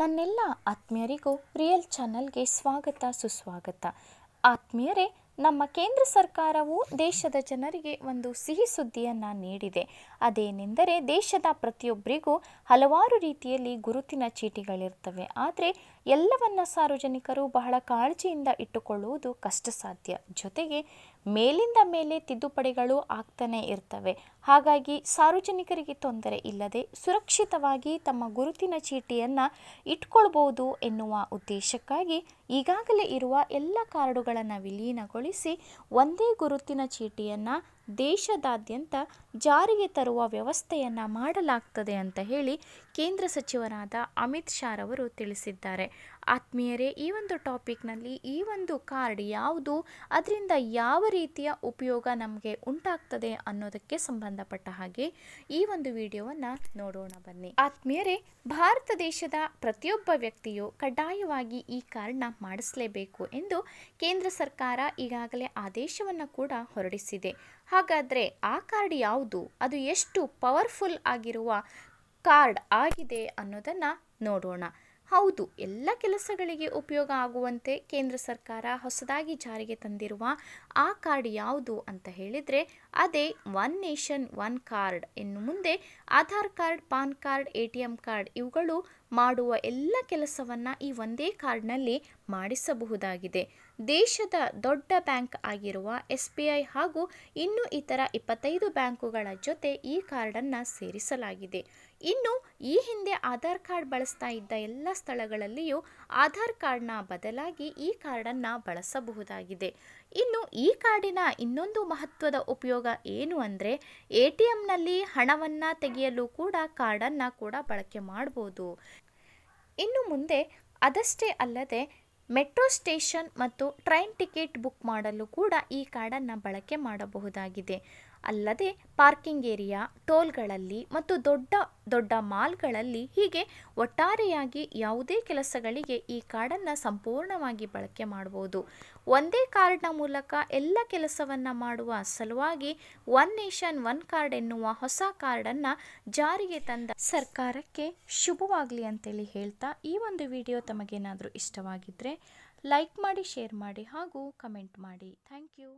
ನನ್ನೆಲ್ಲ ಆತ್ಮೀಯರಿಗೂ ರಿಯಲ್ ಚಾನಲ್ಗೆ ಸ್ವಾಗತ ಸುಸ್ವಾಗತ ಆತ್ಮೀಯರೇ ನಮ್ಮ ಕೇಂದ್ರ ಸರ್ಕಾರವು ದೇಶದ ಜನರಿಗೆ ಒಂದು ಸಿಹಿ ಸುದ್ದಿಯನ್ನು ನೀಡಿದೆ ಅದೇನೆಂದರೆ ದೇಶದ ಪ್ರತಿಯೊಬ್ಬರಿಗೂ ಹಲವಾರು ರೀತಿಯಲ್ಲಿ ಗುರುತಿನ ಚೀಟಿಗಳಿರ್ತವೆ ಆದರೆ ಎಲ್ಲವನ್ನ ಸಾರ್ವಜನಿಕರು ಬಹಳ ಕಾಳಜಿಯಿಂದ ಇಟ್ಟುಕೊಳ್ಳುವುದು ಕಷ್ಟ ಸಾಧ್ಯ ಜೊತೆಗೆ ಮೇಲಿಂದ ಮೇಲೆ ತಿದ್ದುಪಡಿಗಳು ಆಗ್ತಾನೆ ಇರ್ತವೆ ಹಾಗಾಗಿ ಸಾರ್ವಜನಿಕರಿಗೆ ತೊಂದರೆ ಇಲ್ಲದೆ ಸುರಕ್ಷಿತವಾಗಿ ತಮ್ಮ ಗುರುತಿನ ಚೀಟಿಯನ್ನು ಇಟ್ಕೊಳ್ಬೋದು ಎನ್ನುವ ಉದ್ದೇಶಕ್ಕಾಗಿ ಈಗಾಗಲೇ ಇರುವ ಎಲ್ಲ ಕಾರ್ಡುಗಳನ್ನು ವಿಲೀನಗೊಳಿಸಿ ಒಂದೇ ಗುರುತಿನ ಚೀಟಿಯನ್ನು ದೇಶದಾದ್ಯಂತ ಜಾರಿಗೆ ತರುವ ವ್ಯವಸ್ಥೆಯನ್ನು ಮಾಡಲಾಗ್ತದೆ ಅಂತ ಹೇಳಿ ಕೇಂದ್ರ ಸಚಿವರಾದ ಅಮಿತ್ ಶಾರವರು ತಿಳಿಸಿದ್ದಾರೆ ಆತ್ಮೀಯರೇ ಈ ಒಂದು ಟಾಪಿಕ್ನಲ್ಲಿ ಈ ಒಂದು ಕಾರ್ಡ್ ಯಾವುದು ಅದರಿಂದ ಯಾವ ರೀತಿಯ ಉಪಯೋಗ ನಮಗೆ ಉಂಟಾಗ್ತದೆ ಅನ್ನೋದಕ್ಕೆ ಸಂಬಂಧಪಟ್ಟ ಹಾಗೆ ಈ ಒಂದು ವಿಡಿಯೋವನ್ನು ನೋಡೋಣ ಬನ್ನಿ ಆತ್ಮೀಯರೇ ಭಾರತ ದೇಶದ ಪ್ರತಿಯೊಬ್ಬ ವ್ಯಕ್ತಿಯು ಕಡ್ಡಾಯವಾಗಿ ಈ ಕಾರ್ಡ್ನ ಮಾಡಿಸಲೇಬೇಕು ಎಂದು ಕೇಂದ್ರ ಸರ್ಕಾರ ಈಗಾಗಲೇ ಆದೇಶವನ್ನು ಕೂಡ ಹೊರಡಿಸಿದೆ ಹಾಗಾದರೆ ಆ ಕಾರ್ಡ್ ಯಾವುದು ಅದು ಎಷ್ಟು ಪವರ್ಫುಲ್ ಆಗಿರುವ ಕಾರ್ಡ್ ಆಗಿದೆ ಅನ್ನೋದನ್ನು ನೋಡೋಣ ಹೌದು ಎಲ್ಲ ಕೆಲಸಗಳಿಗೆ ಉಪಯೋಗ ಆಗುವಂತೆ ಕೇಂದ್ರ ಸರ್ಕಾರ ಹೊಸದಾಗಿ ಜಾರಿಗೆ ತಂದಿರುವ ಆ ಕಾರ್ಡ್ ಯಾವುದು ಅಂತ ಹೇಳಿದರೆ ಅದೇ ಒನ್ ನೇಷನ್ ಒನ್ ಕಾರ್ಡ್ ಇನ್ನು ಮುಂದೆ Aadhaar card PAN card A T M card ಇವುಗಳು ಮಾಡುವ ಎಲ್ಲ ಕೆಲಸವನ್ನು ಈ ಒಂದೇ ಕಾರ್ಡ್ನಲ್ಲಿ ಮಾಡಿಸಬಹುದಾಗಿದೆ ದೇಶದ ದೊಡ್ಡ ಬ್ಯಾಂಕ್ ಆಗಿರುವ ಎಸ್ ಬಿ ಐ ಹಾಗೂ ಇನ್ನೂ ಇತರ ಇಪ್ಪತ್ತೈದು ಬ್ಯಾಂಕುಗಳ ಜೊತೆ ಈ ಕಾರ್ಡನ್ನು ಸೇರಿಸಲಾಗಿದೆ ಇನ್ನು ಈ ಹಿಂದೆ ಆಧಾರ್ ಕಾರ್ಡ್ ಬಳಸ್ತಾ ಇದ್ದ ಎಲ್ಲ ಸ್ಥಳಗಳಲ್ಲಿಯೂ ಆಧಾರ್ ಕಾರ್ಡ್ನ ಬದಲಾಗಿ ಈ ಕಾರ್ಡನ್ನು ಬಳಸಬಹುದಾಗಿದೆ ಇನ್ನು ಈ ಕಾರ್ಡಿನ ಇನ್ನೊಂದು ಮಹತ್ವದ ಉಪಯೋಗ ಏನು ಅಂದರೆ ಎ ಟಿ ಎಮ್ನಲ್ಲಿ ಹಣವನ್ನು ತೆಗೆಯಲು ಕೂಡ ಕಾರ್ಡನ್ನು ಕೂಡ ಬಳಕೆ ಮಾಡ್ಬೋದು ಇನ್ನು ಮುಂದೆ ಅದಷ್ಟೇ ಅಲ್ಲದೆ ಮೆಟ್ರೋ ಸ್ಟೇಷನ್ ಮತ್ತು ಟ್ರೈನ್ ಟಿಕೆಟ್ ಬುಕ್ ಮಾಡಲು ಕೂಡ ಈ ಕಾರ್ಡನ್ನು ಬಳಕೆ ಮಾಡಬಹುದಾಗಿದೆ ಅಲ್ಲದೆ ಪಾರ್ಕಿಂಗ್ ಏರಿಯಾ ಟೋಲ್ಗಳಲ್ಲಿ ಮತ್ತು ದೊಡ್ಡ ದೊಡ್ಡ ಮಾಲ್ಗಳಲ್ಲಿ ಹೀಗೆ ಒಟ್ಟಾರೆಯಾಗಿ ಯಾವುದೇ ಕೆಲಸಗಳಿಗೆ ಈ ಕಾರ್ಡನ್ನು ಸಂಪೂರ್ಣವಾಗಿ ಬಳಕೆ ಮಾಡಬಹುದು ಒಂದೇ ಕಾರ್ಡ್ನ ಮೂಲಕ ಎಲ್ಲ ಕೆಲಸವನ್ನು ಮಾಡುವ ಸಲುವಾಗಿ ಒನ್ ನೇಷನ್ ಒನ್ ಕಾರ್ಡ್ ಎನ್ನುವ ಹೊಸ ಕಾರ್ಡನ್ನು ಜಾರಿಗೆ ತಂದ ಸರ್ಕಾರಕ್ಕೆ ಶುಭವಾಗಲಿ ಅಂತೇಳಿ ಹೇಳ್ತಾ ಈ ಒಂದು ವಿಡಿಯೋ ತಮಗೇನಾದರೂ ಇಷ್ಟವಾಗಿದ್ದರೆ ಲೈಕ್ ಮಾಡಿ ಶೇರ್ ಮಾಡಿ ಹಾಗೂ ಕಮೆಂಟ್ ಮಾಡಿ ಥ್ಯಾಂಕ್ ಯು